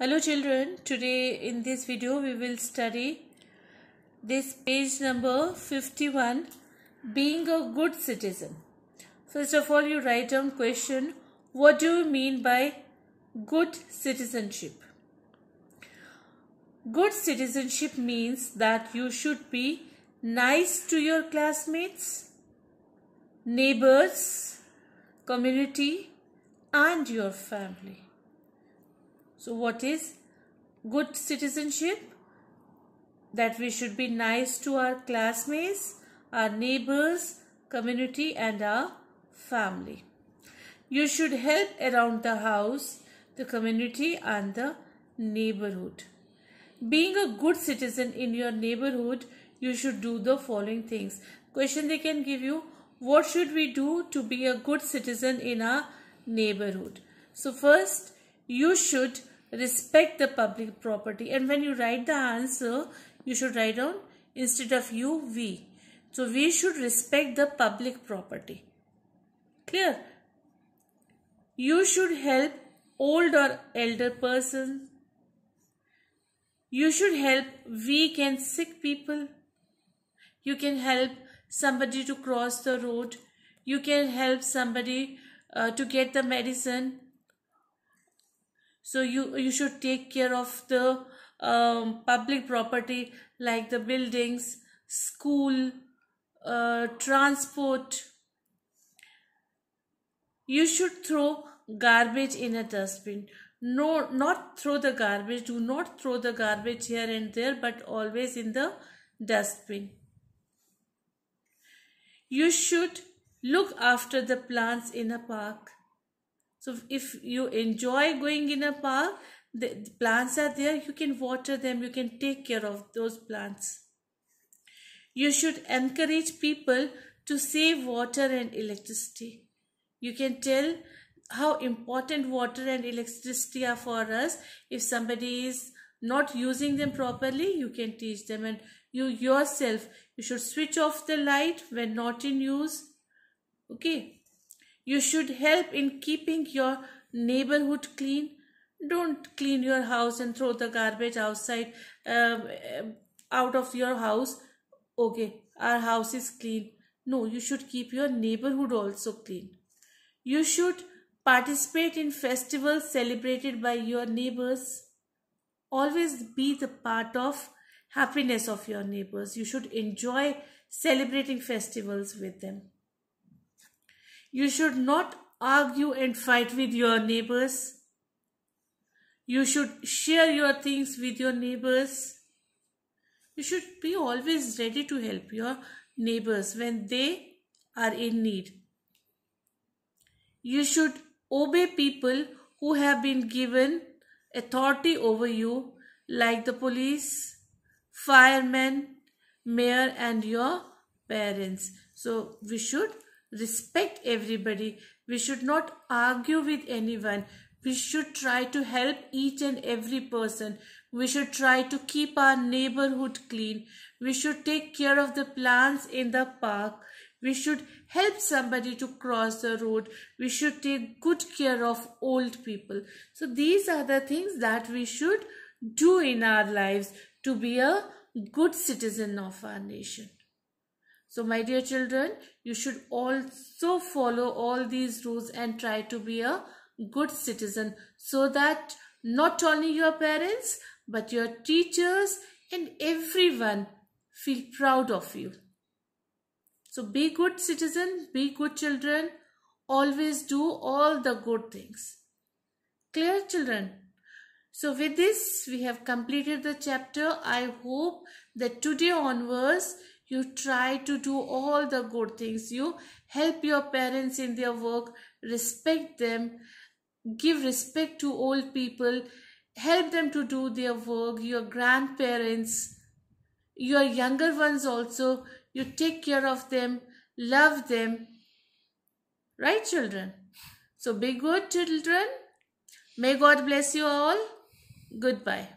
hello children today in this video we will study this page number 51 being a good citizen first of all you write down question what do you mean by good citizenship good citizenship means that you should be nice to your classmates neighbors community and your family so what is good citizenship? That we should be nice to our classmates, our neighbors, community and our family. You should help around the house, the community and the neighborhood. Being a good citizen in your neighborhood, you should do the following things. Question they can give you, what should we do to be a good citizen in our neighborhood? So first, you should respect the public property and when you write the answer you should write down instead of you we so we should respect the public property clear you should help old or elder person you should help weak and sick people you can help somebody to cross the road you can help somebody uh, to get the medicine so you you should take care of the um, public property like the buildings school uh, transport you should throw garbage in a dustbin no not throw the garbage do not throw the garbage here and there but always in the dustbin you should look after the plants in a park so if you enjoy going in a park, the plants are there, you can water them, you can take care of those plants. You should encourage people to save water and electricity. You can tell how important water and electricity are for us. If somebody is not using them properly, you can teach them. And you yourself, you should switch off the light when not in use. Okay. You should help in keeping your neighborhood clean. Don't clean your house and throw the garbage outside, um, um, out of your house. Okay, our house is clean. No, you should keep your neighborhood also clean. You should participate in festivals celebrated by your neighbors. Always be the part of happiness of your neighbors. You should enjoy celebrating festivals with them. You should not argue and fight with your neighbors. You should share your things with your neighbors. You should be always ready to help your neighbors when they are in need. You should obey people who have been given authority over you, like the police, firemen, mayor, and your parents. So, we should respect everybody. We should not argue with anyone. We should try to help each and every person. We should try to keep our neighborhood clean. We should take care of the plants in the park. We should help somebody to cross the road. We should take good care of old people. So these are the things that we should do in our lives to be a good citizen of our nation. So my dear children, you should also follow all these rules and try to be a good citizen so that not only your parents but your teachers and everyone feel proud of you. So be good citizen, be good children, always do all the good things. Clear children? So with this we have completed the chapter. I hope that today onwards you try to do all the good things you help your parents in their work respect them give respect to old people help them to do their work your grandparents your younger ones also you take care of them love them right children so be good children may god bless you all goodbye